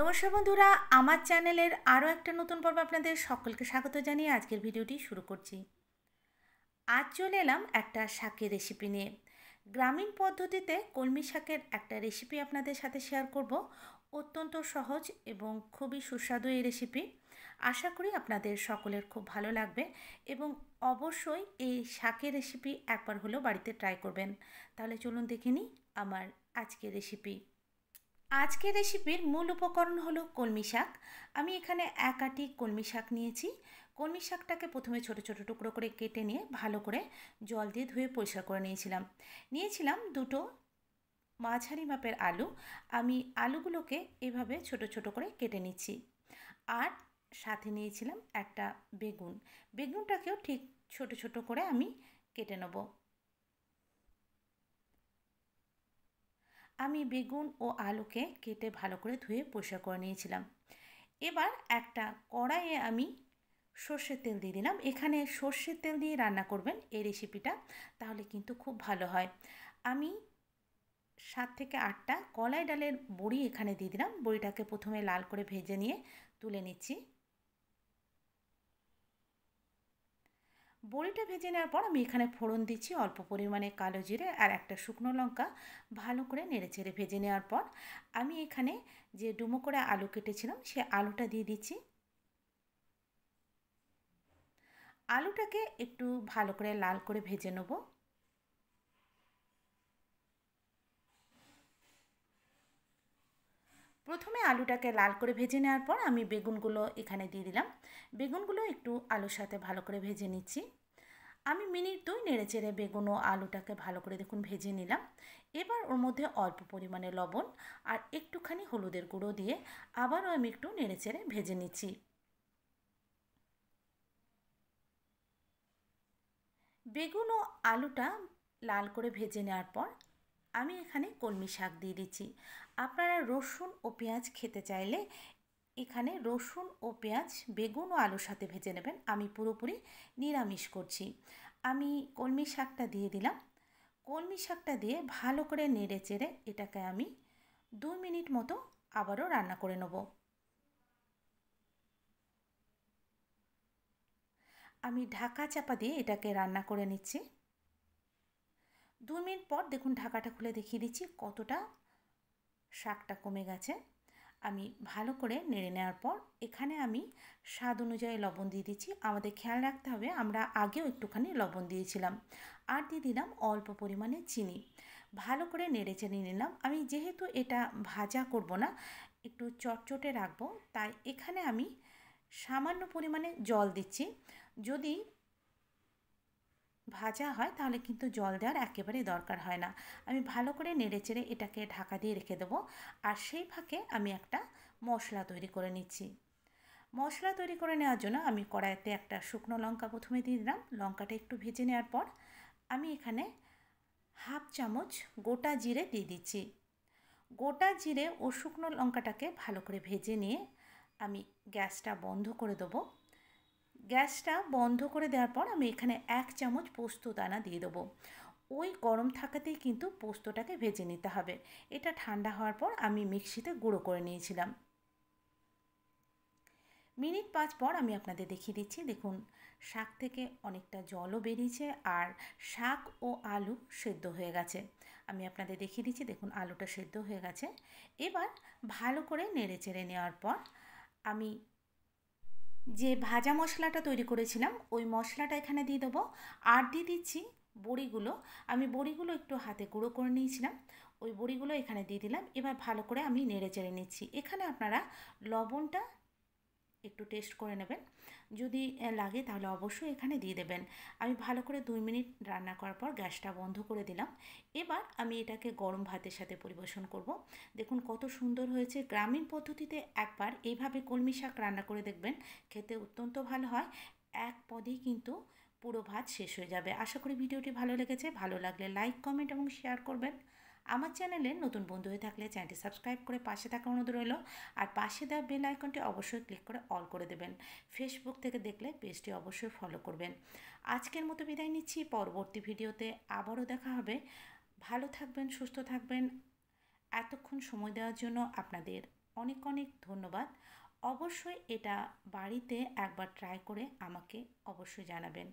নমস্কার বন্ধুরা আমার চ্যানেলের আরও একটা নতুন পর্ব আপনাদের সকলকে স্বাগত জানিয়ে আজকের ভিডিওটি শুরু করছি আজ চলে এলাম একটা শাকের রেসিপি নিয়ে গ্রামীণ পদ্ধতিতে কলমি শাকের একটা রেসিপি আপনাদের সাথে শেয়ার করব অত্যন্ত সহজ এবং খুবই সুস্বাদু এই রেসিপি আশা করি আপনাদের সকলের খুব ভালো লাগবে এবং অবশ্যই এই শাকের রেসিপি একবার হলেও বাড়িতে ট্রাই করবেন তাহলে চলুন দেখে নিই আমার আজকের রেসিপি আজকের রেসিপির মূল উপকরণ হলো কলমি শাক আমি এখানে এক আটি কলমি শাক নিয়েছি কলমি শাকটাকে প্রথমে ছোট ছোট টুকরো করে কেটে নিয়ে ভালো করে জল দিয়ে ধুয়ে পরিষ্কার করে নিয়েছিলাম নিয়েছিলাম দুটো মাঝারি মাপের আলু আমি আলুগুলোকে এভাবে ছোট ছোট করে কেটে নিচ্ছি আর সাথে নিয়েছিলাম একটা বেগুন বেগুনটাকেও ঠিক ছোট ছোট করে আমি কেটে নেবো আমি বেগুন ও আলুকে কেটে ভালো করে ধুয়ে পরিষ্কার করে নিয়েছিলাম এবার একটা কড়াইয়ে আমি সর্ষের তেল দিয়ে দিলাম এখানে সর্ষের তেল দিয়ে রান্না করবেন এই রেসিপিটা তাহলে কিন্তু খুব ভালো হয় আমি সাত থেকে আটটা কলাই ডালের বড়ি এখানে দিয়ে দিলাম বড়িটাকে প্রথমে লাল করে ভেজে নিয়ে তুলে নিচ্ছি বড়িটা ভেজে নেওয়ার পর আমি এখানে ফোড়ন দিচ্ছি অল্প পরিমাণে কালো জিরে আর একটা শুকনো লঙ্কা ভালো করে নেড়েচেড়ে ভেজে নেওয়ার পর আমি এখানে যে ডুমো করে আলু কেটেছিলাম সে আলুটা দিয়ে দিচ্ছি আলুটাকে একটু ভালো করে লাল করে ভেজে নেবো প্রথমে আলুটাকে লাল করে ভেজে নেওয়ার পর আমি বেগুনগুলো এখানে দিয়ে দিলাম বেগুনগুলো একটু আলুর সাথে ভালো করে ভেজে নিচ্ছি আমি মিনিট দুই নেড়ে চেড়ে বেগুন ও আলুটাকে ভালো করে দেখুন ভেজে নিলাম এবার ওর মধ্যে অল্প পরিমাণে লবণ আর একটুখানি হলুদের গুঁড়ো দিয়ে আবারও আমি একটু নেড়ে চেড়ে ভেজে নিচ্ছি বেগুন ও আলুটা লাল করে ভেজে নেওয়ার পর আমি এখানে কলমি শাক দিয়ে দিচ্ছি আপনারা রসুন ও পেঁয়াজ খেতে চাইলে এখানে রসুন ও পেঁয়াজ বেগুন ও আলুর সাথে ভেজে নেবেন আমি পুরোপুরি নিরামিষ করছি আমি কলমি শাকটা দিয়ে দিলাম কলমি শাকটা দিয়ে ভালো করে নেড়ে চেড়ে এটাকে আমি দুই মিনিট মতো আবারও রান্না করে নেব আমি ঢাকা চাপা দিয়ে এটাকে রান্না করে নিচ্ছি দু মিনিট পর দেখুন ঢাকাটা খুলে দেখিয়ে দিচ্ছি কতটা শাকটা কমে গেছে আমি ভালো করে নেড়ে নেওয়ার পর এখানে আমি স্বাদ অনুযায়ী লবণ দিয়ে দিচ্ছি আমাদের খেয়াল রাখতে হবে আমরা আগেও একটুখানি লবণ দিয়েছিলাম আর দিয়ে দিলাম অল্প পরিমাণে চিনি ভালো করে নেড়ে চেনে নিলাম আমি যেহেতু এটা ভাজা করব না একটু চটচটে রাখবো তাই এখানে আমি সামান্য পরিমাণে জল দিচ্ছি যদি ভাজা হয় তাহলে কিন্তু জল দেওয়ার একেবারেই দরকার হয় না আমি ভালো করে নেড়েচেড়ে এটাকে ঢাকা দিয়ে রেখে দেবো আর সেই ফাঁকে আমি একটা মশলা তৈরি করে নিচ্ছি মশলা তৈরি করে নেওয়ার জন্য আমি কড়াইতে একটা শুকনো লঙ্কা প্রথমে দিয়ে দিলাম লঙ্কাটা একটু ভেজে নেওয়ার পর আমি এখানে হাফ চামচ গোটা জিরে দিয়ে দিচ্ছি গোটা জিরে ও শুকনো লঙ্কাটাকে ভালো করে ভেজে নিয়ে আমি গ্যাসটা বন্ধ করে দেবো গ্যাসটা বন্ধ করে দেওয়ার পর আমি এখানে এক চামচ পোস্ত দানা দিয়ে দেবো ওই গরম থাকাতেই কিন্তু পোস্তটাকে ভেজে নিতে হবে এটা ঠান্ডা হওয়ার পর আমি মিক্সিতে গুঁড়ো করে নিয়েছিলাম মিনিট পাঁচ পর আমি আপনাদের দেখিয়ে দিচ্ছি দেখুন শাক থেকে অনেকটা জলও বেরিয়েছে আর শাক ও আলু সেদ্ধ হয়ে গেছে আমি আপনাদের দেখিয়ে দিচ্ছি দেখুন আলুটা সেদ্ধ হয়ে গেছে এবার ভালো করে নেড়ে চেড়ে নেওয়ার পর আমি যে ভাজা মশলাটা তৈরি করেছিলাম ওই মশলাটা এখানে দিয়ে দেবো আর দিয়ে দিচ্ছি বড়িগুলো আমি বড়িগুলো একটু হাতে গুঁড়ো করে নিয়েছিলাম ওই বড়িগুলো এখানে দিয়ে দিলাম এবার ভালো করে আমি নেড়ে চেড়ে নিচ্ছি এখানে আপনারা লবণটা একটু টেস্ট করে নেবেন যদি লাগে তাহলে অবশ্যই এখানে দিয়ে দেবেন আমি ভালো করে দুই মিনিট রান্না করার পর গ্যাসটা বন্ধ করে দিলাম এবার আমি এটাকে গরম ভাতের সাথে পরিবেশন করব। দেখুন কত সুন্দর হয়েছে গ্রামীণ পদ্ধতিতে একবার এইভাবে কলমি শাক রান্না করে দেখবেন খেতে অত্যন্ত ভালো হয় এক পদেই কিন্তু পুরো ভাত শেষ হয়ে যাবে আশা করি ভিডিওটি ভালো লেগেছে ভালো লাগলে লাইক কমেন্ট এবং শেয়ার করবেন আমার চ্যানেলে নতুন বন্ধু হয়ে থাকলে চ্যানেলটি সাবস্ক্রাইব করে পাশে থাকা অনুরোধ রইল আর পাশে দেওয়া বেল আইকনটি অবশ্যই ক্লিক করে অল করে দেবেন ফেসবুক থেকে দেখলে পেজটি অবশ্যই ফলো করবেন আজকের মতো বিদায় নিচ্ছি পরবর্তী ভিডিওতে আবারও দেখা হবে ভালো থাকবেন সুস্থ থাকবেন এতক্ষণ সময় দেওয়ার জন্য আপনাদের অনেক অনেক ধন্যবাদ অবশ্যই এটা বাড়িতে একবার ট্রাই করে আমাকে অবশ্যই জানাবেন